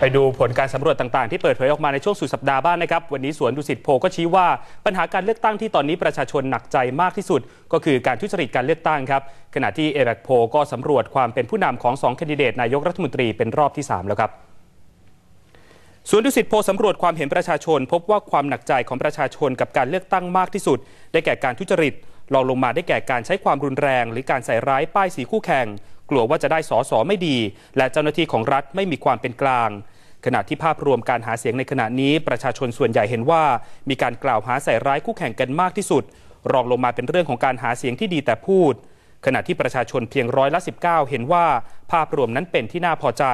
ไปดูผลการสำรวจต่างๆที่เปิดเผยออกมาในช่วงสุดสัปดาห์บ้างนนะครับ วันนี้สวนดุสิตโพก็ชี้ว่า ปัญหาการเลือกตั้งที่ตอนนี้ประชาชนหนักใจมากที่สุด ก็คือการทุจริตการเลือกตั้งครับ ขณะที่เอรบกโพก็สำรวจความเป็นผู้นำของ2แคนดิเดตนายกรัฐมนตรีเป็นรอบที่ 3 แล้วครับ สวนดุสิตโพสำรวจความเห็นประชาชน พบว่าความหนักใจของประชาชนกับการเลือกตั้งมากที่สุด ได้แก่การทุจริตรองลงมาได้แก่การใช้ความรุนแรง หรือการใส่ร้ายป้ายสีคู่แข่งกลัวว่าจะได้สอสอไม่ดี และเจ้าหน้าที่ของรัฐไม่มีความเป็นกลาง ขณะที่ภาพรวมการหาเสียงในขณะนี้ ประชาชนส่วนใหญ่เห็นว่ามีการกล่าวหาใส่ร้ายคู่แข่งกันมากที่สุด รองลงมาเป็นเรื่องของการหาเสียงที่ดีแต่พูดขณะที่ประชาชนเพียงร้อยละ19 เห็นว่าภาพรวมนั้นเป็นที่น่าพอใจ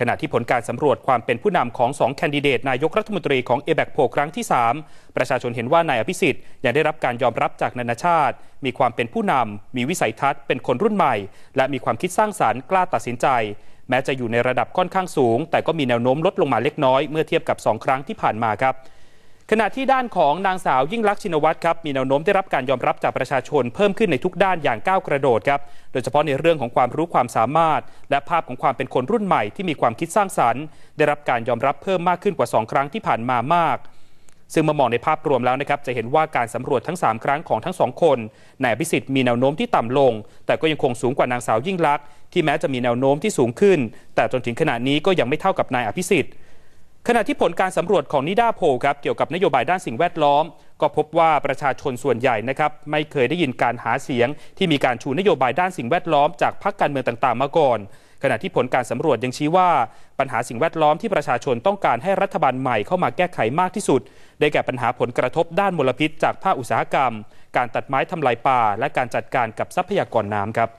ขณะที่ผลการสำรวจความเป็นผู้นำของสองแคนดิเดตนายกรัฐมนตรีของเอแบกโพครั้งที่ 3 ประชาชนเห็นว่านายอภิสิทธิ์ยังได้รับการยอมรับจากนานาชาติ มีความเป็นผู้นำมีวิสัยทัศน์เป็นคนรุ่นใหม่ และมีความคิดสร้างสารรค์กล้าตัดสินใจแม้จะอยู่ในระดับค่อนข้างสูง แต่ก็มีแนวโน้มลดลงมาเล็กน้อยเมื่อเทียบกับ 2 ครั้งที่ผ่านมาครับขณะที่ด้านของนางสาวยิ่งลักษณ์ชินวัตรครับมีแนวโน้มได้รับการยอมรับจากประชาชนเพิ่มขึ้นในทุกด้านอย่างก้าวกระโดดครับ โดยเฉพาะในเรื่องของความรู้ความสามารถ และภาพของความเป็นคนรุ่นใหม่ที่มีความคิดสร้างสรรค์ ได้รับการยอมรับเพิ่มมากขึ้นกว่า 2 ครั้งที่ผ่านมามาก ซึ่งมา่อมองในภาพรวมแล้วนะครับจะเห็นว่าการสำรวจทั้ง 3 ครั้งของทั้งสองคนนายพิสิทธิ์มีแนวโน้มที่ต่ำลง แต่ก็ยังคงสูงกว่านางสาวยิ่งลักษณ์ที่แม้จะมีแนวโน้มที่สูงขึ้น แต่จนถึงขณะนี้ก็ยังไม่เท่ากับนายอภิสิทธิ์ขณะที่ผลการสำรวจของนิดาโพครับเกี่ยวกับนโยบายด้านสิ่งแวดล้อม ก็พบว่าประชาชนส่วนใหญ่นะครับไม่เคยได้ยินการหาเสียงที่มีการชูนโยบายด้านสิ่งแวดล้อมจากพรรคการเมืองต่างๆ มาก่อน ขณะที่ผลการสำรวจยังชี้ว่า ปัญหาสิ่งแวดล้อมที่ประชาชนต้องการให้รัฐบาลใหม่เข้ามาแก้ไขมากที่สุด ได้แก่ปัญหาผลกระทบด้านมลพิษ จากภาคอุตสาหกรรม การตัดไม้ทำลายป่า และการจัดการกับทรัพยากรน้ำครับ